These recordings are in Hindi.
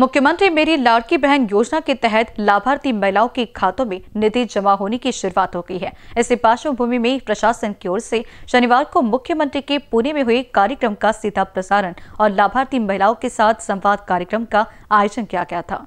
मुख्यमंत्री मेरी लाड़की बहन योजना के तहत लाभार्थी महिलाओं के खातों में निधि जमा होने की शुरुआत हो गई है पार्श्व पार्श्वभूमि में प्रशासन की ओर से शनिवार को मुख्यमंत्री के पुणे में हुए कार्यक्रम का सीधा प्रसारण और लाभार्थी महिलाओं के साथ संवाद कार्यक्रम का आयोजन किया गया था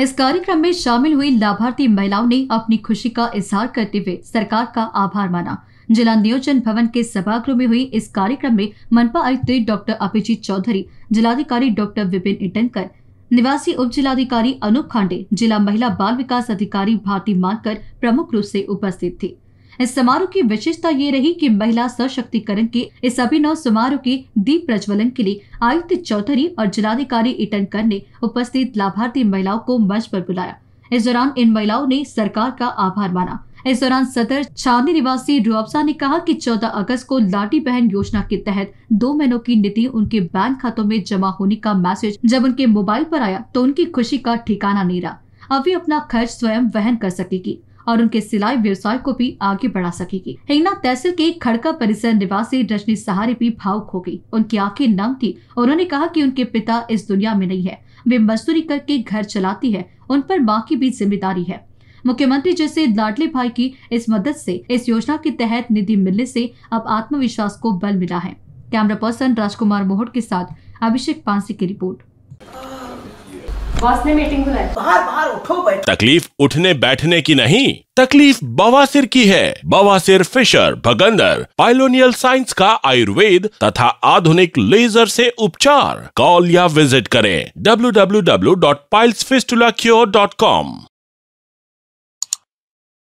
इस कार्यक्रम में शामिल हुई लाभार्थी महिलाओं ने अपनी खुशी का इजहार करते हुए सरकार का आभार माना जिला नियोजन भवन के सभागृह में हुई इस कार्यक्रम में मनपा आयुक्त डॉक्टर अभिजीत चौधरी जिलाधिकारी डॉक्टर विपिन इटनकर निवासी उप जिलाधिकारी अनूप खांडे जिला महिला बाल विकास अधिकारी भारती मानकर प्रमुख रूप से उपस्थित थे इस समारोह की विशेषता ये रही कि महिला सशक्तिकरण के इस अभिनव समारोह के दीप प्रज्वलन के लिए आयुक्त चौधरी और जिलाधिकारी इटनकर ने उपस्थित लाभार्थी महिलाओं को मंच पर बुलाया इस दौरान इन महिलाओं ने सरकार का आभार माना इस दौरान सदर छावनी निवासी रुआबसा ने कहा कि 14 अगस्त को लाठी बहन योजना के तहत दो महीनों की निधि उनके बैंक खातों में जमा होने का मैसेज जब उनके मोबाइल पर आया तो उनकी खुशी का ठिकाना नहीं रहा अब वे अपना खर्च स्वयं वहन कर सकेगी और उनके सिलाई व्यवसाय को भी आगे बढ़ा सकेगी हिंगना तहसील के खड़का परिसर निवासी रजनी सहारे भी भावुक हो गई उनकी आंखें नम थी उन्होंने कहा कि उनके पिता इस दुनिया में नहीं है वे मजदूरी करके घर चलाती है उन पर माँ की भी जिम्मेदारी है मुख्यमंत्री जैसे लाडले भाई की इस मदद से इस योजना के तहत निधि मिलने से अब आत्मविश्वास को बल मिला है कैमरा पर्सन राजकुमार मोहट के साथ अभिषेक पांसी की रिपोर्ट मीटिंग बाहर उठो तकलीफ उठने बैठने की नहीं तकलीफ बवासीर की है बवासीर फिशर भगंदर पाइलोनियल साइंस का आयुर्वेद तथा आधुनिक लेजर से उपचार कॉल या विजिट करें W W W dot piles fistula cure dot com